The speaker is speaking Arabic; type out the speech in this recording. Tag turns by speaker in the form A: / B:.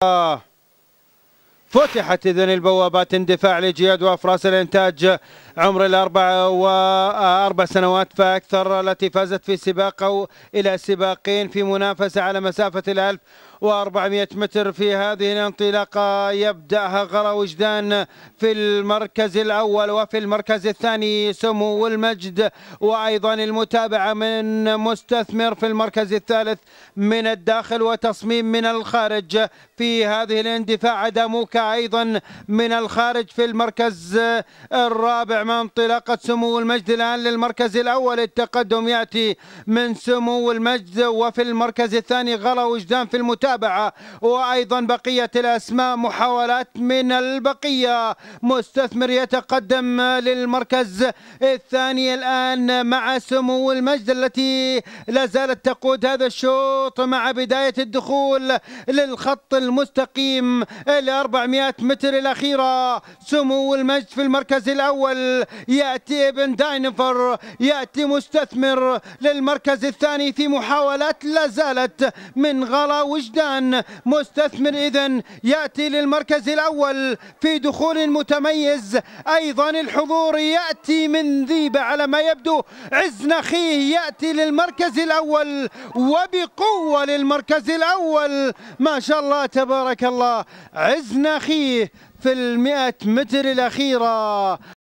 A: Uh. فتحت إذن البوابات اندفاع لجياد وأفراس الإنتاج عمر الأربع وأربع سنوات فأكثر التي فازت في سباق أو إلى سباقين في منافسة على مسافة وأربعمائة متر في هذه الانطلاقة يبدأها غرى وجدان في المركز الأول وفي المركز الثاني سمو المجد وأيضا المتابعة من مستثمر في المركز الثالث من الداخل وتصميم من الخارج في هذه الاندفاع داموكا أيضا من الخارج في المركز الرابع من انطلاقة سمو المجد الآن للمركز الأول التقدم يأتي من سمو المجد وفي المركز الثاني غلا وجدان في المتابعة وأيضا بقية الأسماء محاولات من البقية مستثمر يتقدم للمركز الثاني الآن مع سمو المجد التي لا زالت تقود هذا الشوط مع بداية الدخول للخط المستقيم الأربع 700 متر الأخيرة سمو المجد في المركز الأول يأتي ابن داينفر يأتي مستثمر للمركز الثاني في محاولات لا زالت من غلا وجدان مستثمر إذن يأتي للمركز الأول في دخول متميز أيضا الحضور يأتي من ذيبة على ما يبدو عز نخيه يأتي للمركز الأول وبقوة للمركز الأول ما شاء الله تبارك الله عز نخيه أخيه في المئة متر الأخيرة